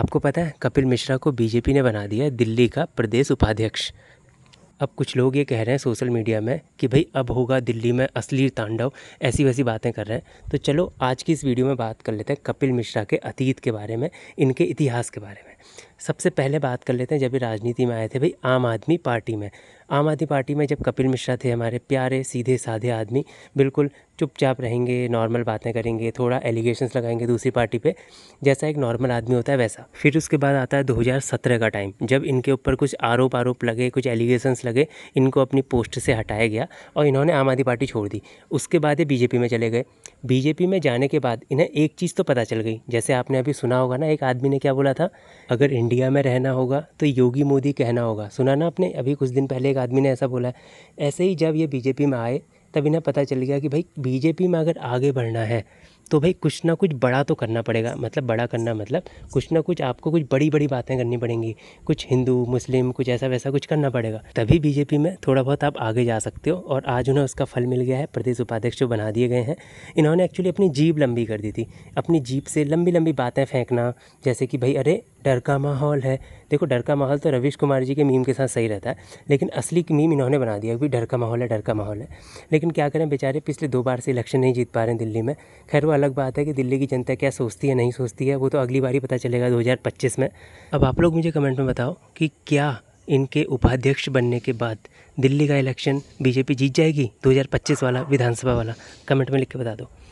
आपको पता है कपिल मिश्रा को बीजेपी ने बना दिया दिल्ली का प्रदेश उपाध्यक्ष अब कुछ लोग ये कह रहे हैं सोशल मीडिया में कि भाई अब होगा दिल्ली में असली तांडव ऐसी वैसी बातें कर रहे हैं तो चलो आज की इस वीडियो में बात कर लेते हैं कपिल मिश्रा के अतीत के बारे में इनके इतिहास के बारे में सबसे पहले बात कर लेते हैं जब ये राजनीति में आए थे भाई आम आदमी पार्टी में आम आदमी पार्टी में जब कपिल मिश्रा थे हमारे प्यारे सीधे साधे आदमी बिल्कुल चुपचाप रहेंगे नॉर्मल बातें करेंगे थोड़ा एलिगेशंस लगाएंगे दूसरी पार्टी पे जैसा एक नॉर्मल आदमी होता है वैसा फिर उसके बाद आता है 2017 का टाइम जब इनके ऊपर कुछ आरोप आरोप लगे कुछ एलिगेशंस लगे इनको अपनी पोस्ट से हटाया गया और इन्होंने आम आदमी पार्टी छोड़ दी उसके बाद ये बीजेपी में चले गए बीजेपी में जाने के बाद इन्हें एक चीज़ तो पता चल गई जैसे आपने अभी सुना होगा ना एक आदमी ने क्या बोला था अगर इंडिया में रहना होगा तो योगी मोदी कहना होगा सुना ना आपने अभी कुछ दिन पहले एक आदमी ने ऐसा बोला ऐसे ही जब ये बीजेपी में आए तब इन्हें पता चल गया कि भाई बीजेपी में अगर आगे बढ़ना है तो भाई कुछ ना कुछ बड़ा तो करना पड़ेगा मतलब बड़ा करना मतलब कुछ ना कुछ आपको कुछ बड़ी बड़ी बातें करनी पड़ेंगी कुछ हिंदू मुस्लिम कुछ ऐसा वैसा कुछ करना पड़ेगा तभी बीजेपी में थोड़ा बहुत आप आगे जा सकते हो और आज उन्हें उसका फल मिल गया है प्रदेश उपाध्यक्ष जो बना दिए गए हैं इन्होंने एक्चुअली अपनी जीप लंबी कर दी थी अपनी जीप से लंबी लंबी बातें फेंकना जैसे कि भाई अरे डर का माहौल है देखो डर का माहौल तो रविश कुमार जी के मीम के साथ सही रहता है लेकिन असली मीम इन्होंने बना दिया कि डर का माहौल है डर का माहौल है लेकिन क्या करें बेचारे पिछले दो बार से इलेक्शन नहीं जीत पा रहे हैं दिल्ली में खैर वो अलग बात है कि दिल्ली की जनता क्या सोचती है नहीं सोचती है वो तो अगली बार ही पता चलेगा 2025 में अब आप लोग मुझे कमेंट में बताओ कि क्या इनके उपाध्यक्ष बनने के बाद दिल्ली का इलेक्शन बीजेपी जीत जाएगी 2025 वाला विधानसभा वाला कमेंट में लिख के बता दो